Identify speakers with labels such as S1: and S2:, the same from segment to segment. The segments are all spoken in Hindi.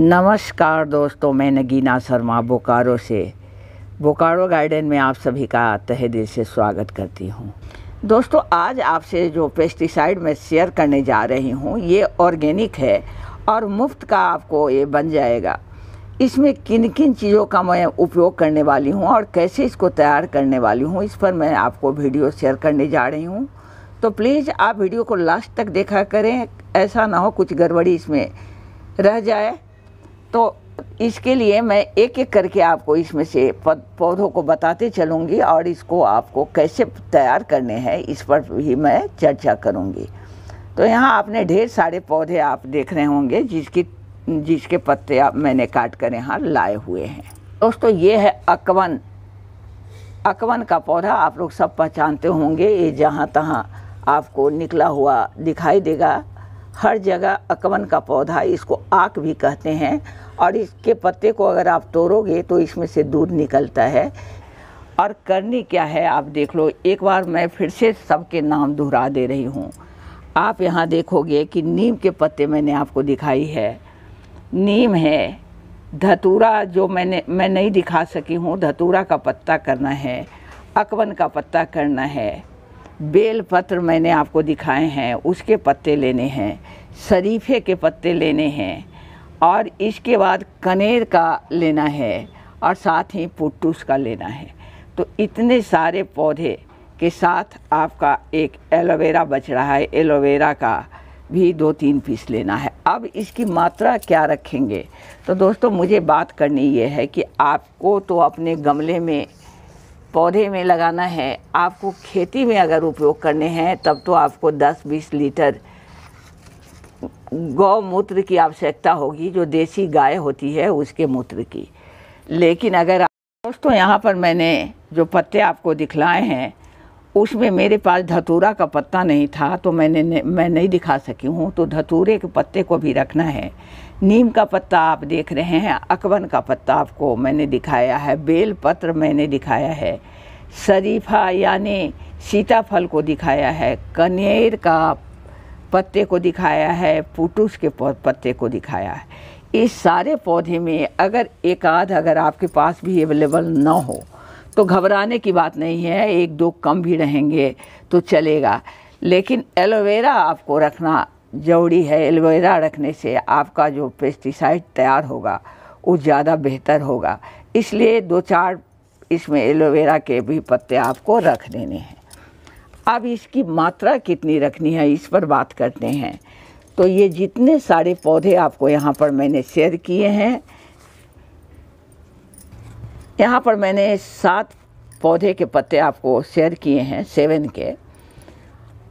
S1: नमस्कार दोस्तों मैं नगीना शर्मा बोकारो से बोकारो गार्डन में आप सभी का तहे दिल से स्वागत करती हूँ दोस्तों आज आपसे जो पेस्टिसाइड मैं शेयर करने जा रही हूँ ये ऑर्गेनिक है और मुफ्त का आपको ये बन जाएगा इसमें किन किन चीज़ों का मैं उपयोग करने वाली हूँ और कैसे इसको तैयार करने वाली हूँ इस पर मैं आपको वीडियो शेयर करने जा रही हूँ तो प्लीज़ आप वीडियो को लास्ट तक देखा करें ऐसा ना हो कुछ गड़बड़ी इसमें रह जाए तो इसके लिए मैं एक एक करके आपको इसमें से पौधों को बताते चलूँगी और इसको आपको कैसे तैयार करने हैं इस पर भी मैं चर्चा करूँगी तो यहाँ आपने ढेर सारे पौधे आप देख रहे होंगे जिसकी जिसके पत्ते आप मैंने काट कर यहाँ लाए हुए हैं दोस्तों ये है अकवन अकवन का पौधा आप लोग सब पहचानते होंगे ये जहाँ तहाँ आपको निकला हुआ दिखाई देगा हर जगह अकवन का पौधा इसको आक भी कहते हैं और इसके पत्ते को अगर आप तोड़ोगे तो इसमें से दूध निकलता है और करनी क्या है आप देख लो एक बार मैं फिर से सबके नाम दोहरा दे रही हूँ आप यहाँ देखोगे कि नीम के पत्ते मैंने आपको दिखाई है नीम है धतूरा जो मैंने मैं नहीं दिखा सकी हूँ धतूरा का पत्ता करना है अकवन का पत्ता करना है बेलपत्र मैंने आपको दिखाए हैं उसके पत्ते लेने हैं शरीफे के पत्ते लेने हैं और इसके बाद कनेर का लेना है और साथ ही पुट्टूस का लेना है तो इतने सारे पौधे के साथ आपका एक एलोवेरा बच रहा है एलोवेरा का भी दो तीन पीस लेना है अब इसकी मात्रा क्या रखेंगे तो दोस्तों मुझे बात करनी ये है कि आपको तो अपने गमले में पौधे में लगाना है आपको खेती में अगर उपयोग करने हैं तब तो आपको 10-20 लीटर गौ मूत्र की आवश्यकता होगी जो देसी गाय होती है उसके मूत्र की लेकिन अगर दोस्तों यहाँ पर मैंने जो पत्ते आपको दिखलाए हैं उसमें मेरे पास धतूरा का पत्ता नहीं था तो मैंने मैं नहीं दिखा सकी हूँ तो धतूरे के पत्ते को भी रखना है नीम का पत्ता आप देख रहे हैं अकबन का पत्ता आपको मैंने दिखाया है बेल पत्र मैंने दिखाया है शरीफा यानी सीताफल को दिखाया है कनेर का पत्ते को दिखाया है पुटुस के पत्ते को दिखाया है इस सारे पौधे में अगर एक आध अगर आपके पास भी अवेलेबल ना हो तो घबराने की बात नहीं है एक दो कम भी रहेंगे तो चलेगा लेकिन एलोवेरा आपको रखना जरूरी है एलोवेरा रखने से आपका जो पेस्टिसाइड तैयार होगा वो ज़्यादा बेहतर होगा इसलिए दो चार इसमें एलोवेरा के भी पत्ते आपको रख देने हैं अब इसकी मात्रा कितनी रखनी है इस पर बात करते हैं तो ये जितने सारे पौधे आपको यहाँ पर मैंने शेयर किए हैं यहाँ पर मैंने सात पौधे के पत्ते आपको शेयर किए हैं सेवन के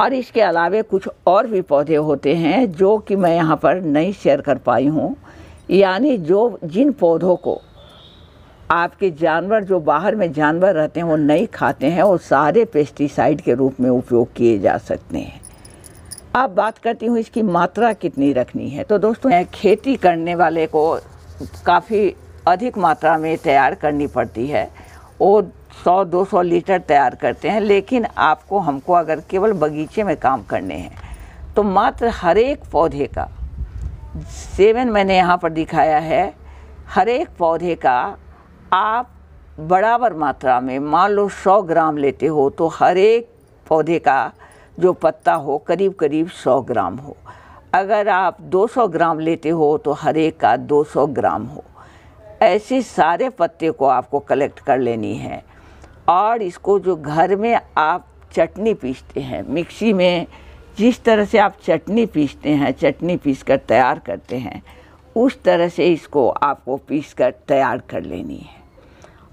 S1: और इसके अलावे कुछ और भी पौधे होते हैं जो कि मैं यहाँ पर नहीं शेयर कर पाई हूँ यानी जो जिन पौधों को आपके जानवर जो बाहर में जानवर रहते हैं वो नहीं खाते हैं वो सारे पेस्टिसाइड के रूप में उपयोग किए जा सकते हैं अब बात करती हूँ इसकी मात्रा कितनी रखनी है तो दोस्तों खेती करने वाले को काफ़ी अधिक मात्रा में तैयार करनी पड़ती है वो 100-200 लीटर तैयार करते हैं लेकिन आपको हमको अगर केवल बगीचे में काम करने हैं तो मात्र हर एक पौधे का सेवन मैंने यहाँ पर दिखाया है हर एक पौधे का आप बराबर मात्रा में मान लो 100 ग्राम लेते हो तो हर एक पौधे का जो पत्ता हो करीब करीब 100 ग्राम हो अगर आप 200 ग्राम लेते हो तो हर एक का 200 ग्राम हो ऐसे सारे पत्ते को आपको कलेक्ट कर लेनी है और इसको जो घर में आप चटनी पीसते हैं मिक्सी में जिस तरह से आप चटनी पीसते हैं चटनी पीस कर तैयार करते हैं उस तरह से इसको आपको पीस कर तैयार कर लेनी है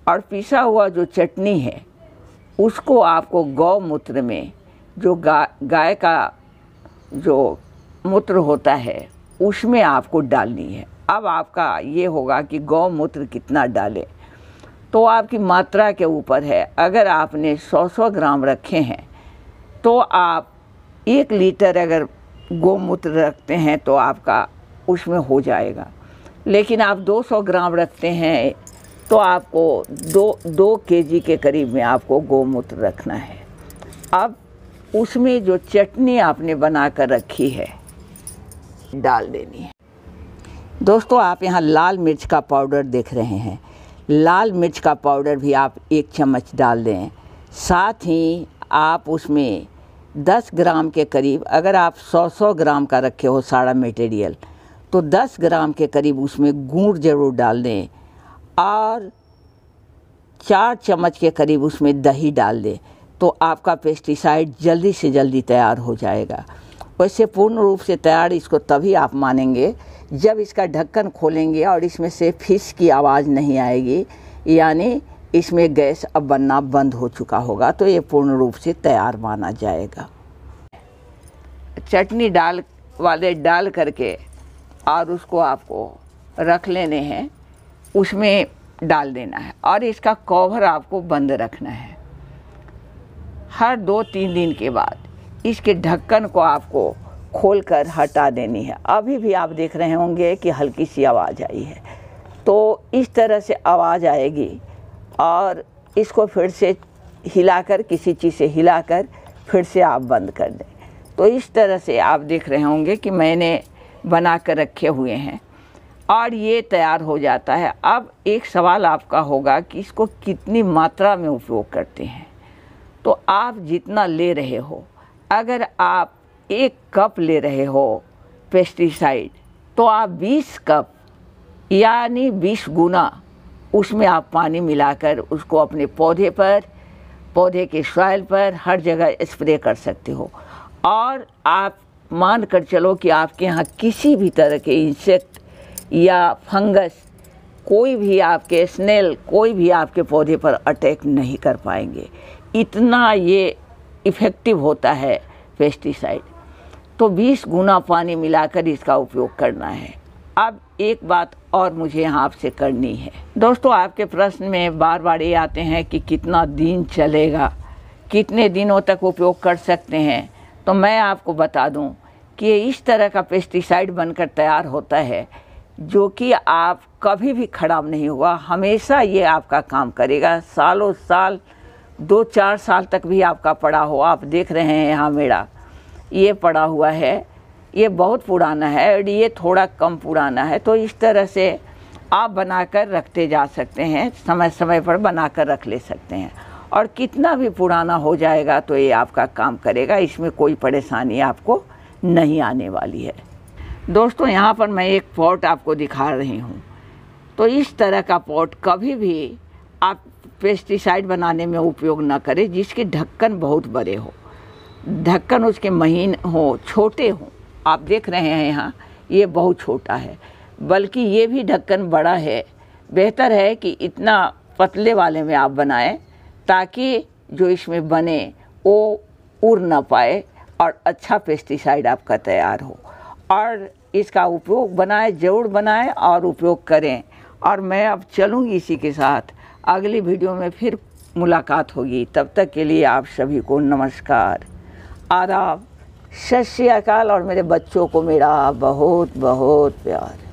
S1: और पीसा हुआ जो चटनी है उसको आपको गौमूत्र में जो गा गाय का जो मूत्र होता है उसमें आपको डालनी है अब आपका ये होगा कि गौमूत्र कितना डालें तो आपकी मात्रा के ऊपर है अगर आपने 100-100 ग्राम रखे हैं तो आप एक लीटर अगर गौमूत्र रखते हैं तो आपका उसमें हो जाएगा लेकिन आप 200 ग्राम रखते हैं तो आपको दो दो के जी के करीब में आपको गौमूत्र रखना है अब उसमें जो चटनी आपने बना कर रखी है डाल देनी है दोस्तों आप यहाँ लाल मिर्च का पाउडर देख रहे हैं लाल मिर्च का पाउडर भी आप एक चम्मच डाल दें साथ ही आप उसमें 10 ग्राम के करीब अगर आप 100-100 ग्राम का रखे हो सारा मटेरियल तो 10 ग्राम के करीब उसमें गुड़ ज़रूर डाल दें और चार चम्मच के करीब उसमें दही डाल दें तो आपका पेस्टिसाइड जल्दी से जल्दी तैयार हो जाएगा वैसे पूर्ण रूप से तैयार इसको तभी आप मानेंगे जब इसका ढक्कन खोलेंगे और इसमें से फिश की आवाज़ नहीं आएगी यानी इसमें गैस अब बनना बंद हो चुका होगा तो ये पूर्ण रूप से तैयार माना जाएगा चटनी डाल वाले डाल करके और उसको आपको रख लेने हैं उसमें डाल देना है और इसका कवर आपको बंद रखना है हर दो तीन दिन के बाद इसके ढक्कन को आपको खोल कर हटा देनी है अभी भी आप देख रहे होंगे कि हल्की सी आवाज़ आई है तो इस तरह से आवाज़ आएगी और इसको फिर से हिलाकर किसी चीज़ से हिलाकर फिर से आप बंद कर दें तो इस तरह से आप देख रहे होंगे कि मैंने बना कर रखे हुए हैं और ये तैयार हो जाता है अब एक सवाल आपका होगा कि इसको कितनी मात्रा में उपयोग करते हैं तो आप जितना ले रहे हो अगर आप एक कप ले रहे हो पेस्टिसाइड तो आप 20 कप यानी 20 गुना उसमें आप पानी मिलाकर उसको अपने पौधे पर पौधे के सॉयल पर हर जगह स्प्रे कर सकते हो और आप मान कर चलो कि आपके यहाँ किसी भी तरह के इंसेक्ट या फंगस कोई भी आपके स्नेल कोई भी आपके पौधे पर अटैक नहीं कर पाएंगे इतना ये इफ़ेक्टिव होता है पेस्टिसाइड तो 20 गुना पानी मिलाकर इसका उपयोग करना है अब एक बात और मुझे यहाँ आपसे करनी है दोस्तों आपके प्रश्न में बार बार ये आते हैं कि कितना दिन चलेगा कितने दिनों तक उपयोग कर सकते हैं तो मैं आपको बता दूं कि इस तरह का पेस्टिसाइड बनकर तैयार होता है जो कि आप कभी भी ख़राब नहीं हुआ हमेशा ये आपका काम करेगा सालों साल दो चार साल तक भी आपका पड़ा हो आप देख रहे हैं यहाँ मेरा ये पड़ा हुआ है ये बहुत पुराना है और ये थोड़ा कम पुराना है तो इस तरह से आप बनाकर रखते जा सकते हैं समय समय पर बनाकर रख ले सकते हैं और कितना भी पुराना हो जाएगा तो ये आपका काम करेगा इसमें कोई परेशानी आपको नहीं आने वाली है दोस्तों यहाँ पर मैं एक पॉट आपको दिखा रही हूँ तो इस तरह का पॉट कभी भी आप पेस्टिसाइड बनाने में उपयोग ना करें जिसके ढक्कन बहुत बड़े हो ढक्कन उसके महीन हो छोटे हों आप देख रहे हैं यहाँ ये बहुत छोटा है बल्कि ये भी ढक्कन बड़ा है बेहतर है कि इतना पतले वाले में आप बनाएं ताकि जो इसमें बने वो उड़ ना पाए और अच्छा पेस्टिसाइड आपका तैयार हो और इसका उपयोग बनाए ज़रूर बनाएं और उपयोग करें और मैं अब चलूँगी इसी के साथ अगली वीडियो में फिर मुलाकात होगी तब तक के लिए आप सभी को नमस्कार आदाब सत श्रीकाल और मेरे बच्चों को मेरा बहुत बहुत प्यार